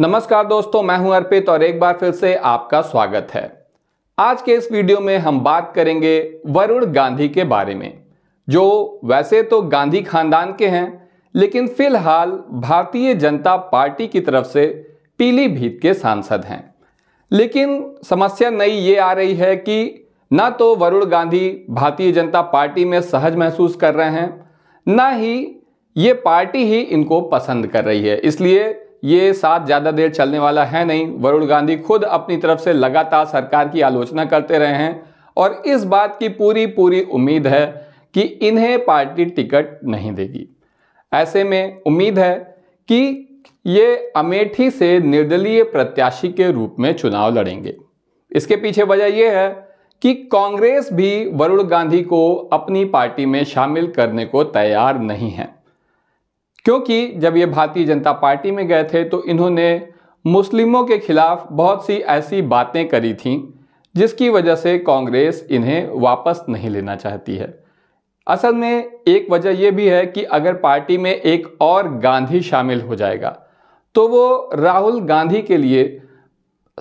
नमस्कार दोस्तों मैं हूं अर्पित और एक बार फिर से आपका स्वागत है आज के इस वीडियो में हम बात करेंगे वरुण गांधी के बारे में जो वैसे तो गांधी खानदान के हैं लेकिन फिलहाल भारतीय जनता पार्टी की तरफ से पीलीभीत के सांसद हैं लेकिन समस्या नई ये आ रही है कि ना तो वरुण गांधी भारतीय जनता पार्टी में सहज महसूस कर रहे हैं ना ही ये पार्टी ही इनको पसंद कर रही है इसलिए ये साथ ज़्यादा देर चलने वाला है नहीं वरुण गांधी खुद अपनी तरफ से लगातार सरकार की आलोचना करते रहे हैं और इस बात की पूरी पूरी उम्मीद है कि इन्हें पार्टी टिकट नहीं देगी ऐसे में उम्मीद है कि ये अमेठी से निर्दलीय प्रत्याशी के रूप में चुनाव लड़ेंगे इसके पीछे वजह यह है कि कांग्रेस भी वरुण गांधी को अपनी पार्टी में शामिल करने को तैयार नहीं है क्योंकि जब ये भारतीय जनता पार्टी में गए थे तो इन्होंने मुस्लिमों के खिलाफ बहुत सी ऐसी बातें करी थीं जिसकी वजह से कांग्रेस इन्हें वापस नहीं लेना चाहती है असल में एक वजह यह भी है कि अगर पार्टी में एक और गांधी शामिल हो जाएगा तो वो राहुल गांधी के लिए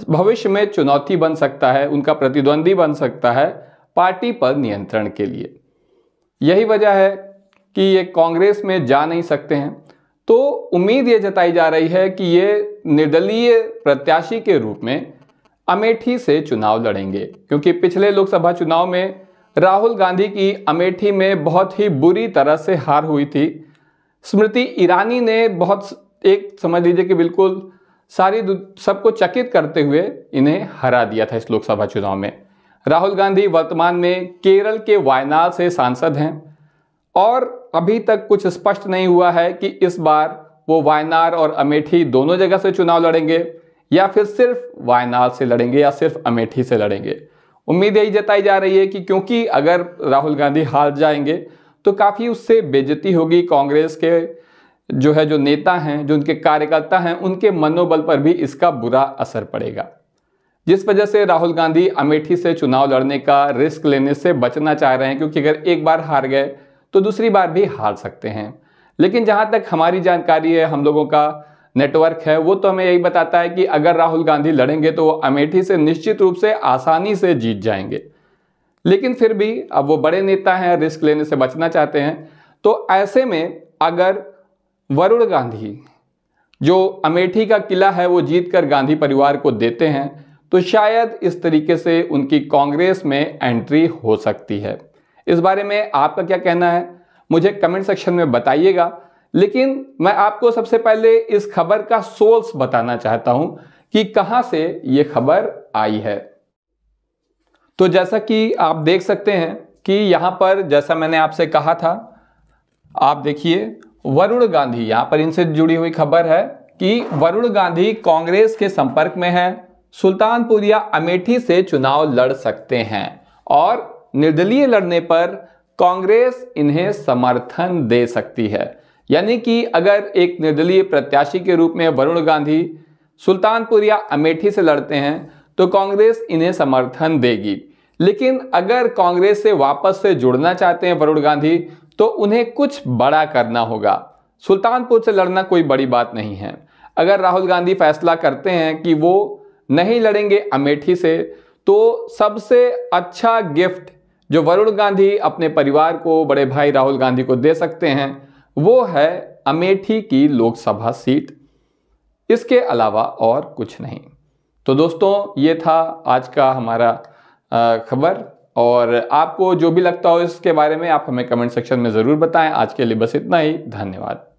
भविष्य में चुनौती बन सकता है उनका प्रतिद्वंदी बन सकता है पार्टी पर नियंत्रण के लिए यही वजह है कि ये कांग्रेस में जा नहीं सकते हैं तो उम्मीद ये जताई जा रही है कि ये निर्दलीय प्रत्याशी के रूप में अमेठी से चुनाव लड़ेंगे क्योंकि पिछले लोकसभा चुनाव में राहुल गांधी की अमेठी में बहुत ही बुरी तरह से हार हुई थी स्मृति ईरानी ने बहुत एक समझ लीजिए कि बिल्कुल सारी सबको चकित करते हुए इन्हें हरा दिया था इस लोकसभा चुनाव में राहुल गांधी वर्तमान में केरल के वायनाड से सांसद हैं और अभी तक कुछ स्पष्ट नहीं हुआ है कि इस बार वो वायनार और अमेठी दोनों जगह से चुनाव लड़ेंगे या फिर सिर्फ वायनार से लड़ेंगे या सिर्फ अमेठी से लड़ेंगे उम्मीद यही जताई जा रही है कि क्योंकि अगर राहुल गांधी हार जाएंगे तो काफ़ी उससे बेजती होगी कांग्रेस के जो है जो नेता हैं जो उनके कार्यकर्ता हैं उनके मनोबल पर भी इसका बुरा असर पड़ेगा जिस वजह से राहुल गांधी अमेठी से चुनाव लड़ने का रिस्क लेने से बचना चाह रहे हैं क्योंकि अगर एक बार हार गए तो दूसरी बार भी हार सकते हैं लेकिन जहां तक हमारी जानकारी है हम लोगों का नेटवर्क है वो तो हमें यही बताता है कि अगर राहुल गांधी लड़ेंगे तो वो अमेठी से निश्चित रूप से आसानी से जीत जाएंगे लेकिन फिर भी अब वो बड़े नेता हैं रिस्क लेने से बचना चाहते हैं तो ऐसे में अगर वरुण गांधी जो अमेठी का किला है वो जीतकर गांधी परिवार को देते हैं तो शायद इस तरीके से उनकी कांग्रेस में एंट्री हो सकती है इस बारे में आपका क्या कहना है मुझे कमेंट सेक्शन में बताइएगा लेकिन मैं आपको सबसे पहले इस खबर का सोर्स बताना चाहता हूं कि कहां से ये खबर आई है तो जैसा कि आप देख सकते हैं कि यहां पर जैसा मैंने आपसे कहा था आप देखिए वरुण गांधी यहां पर इनसे जुड़ी हुई खबर है कि वरुण गांधी कांग्रेस के संपर्क में हैं सुल्तानपुरिया अमेठी से चुनाव लड़ सकते हैं और निर्दलीय लड़ने पर कांग्रेस इन्हें समर्थन दे सकती है यानी कि अगर एक निर्दलीय प्रत्याशी के रूप में वरुण गांधी सुल्तानपुर या अमेठी से लड़ते हैं तो कांग्रेस इन्हें समर्थन देगी लेकिन अगर कांग्रेस से वापस से जुड़ना चाहते हैं वरुण गांधी तो उन्हें कुछ बड़ा करना होगा सुल्तानपुर से लड़ना कोई बड़ी बात नहीं है अगर राहुल गांधी फैसला करते हैं कि वो नहीं लड़ेंगे अमेठी से तो सबसे अच्छा गिफ्ट जो वरुण गांधी अपने परिवार को बड़े भाई राहुल गांधी को दे सकते हैं वो है अमेठी की लोकसभा सीट इसके अलावा और कुछ नहीं तो दोस्तों ये था आज का हमारा खबर और आपको जो भी लगता हो इसके बारे में आप हमें कमेंट सेक्शन में ज़रूर बताएं आज के लिए बस इतना ही धन्यवाद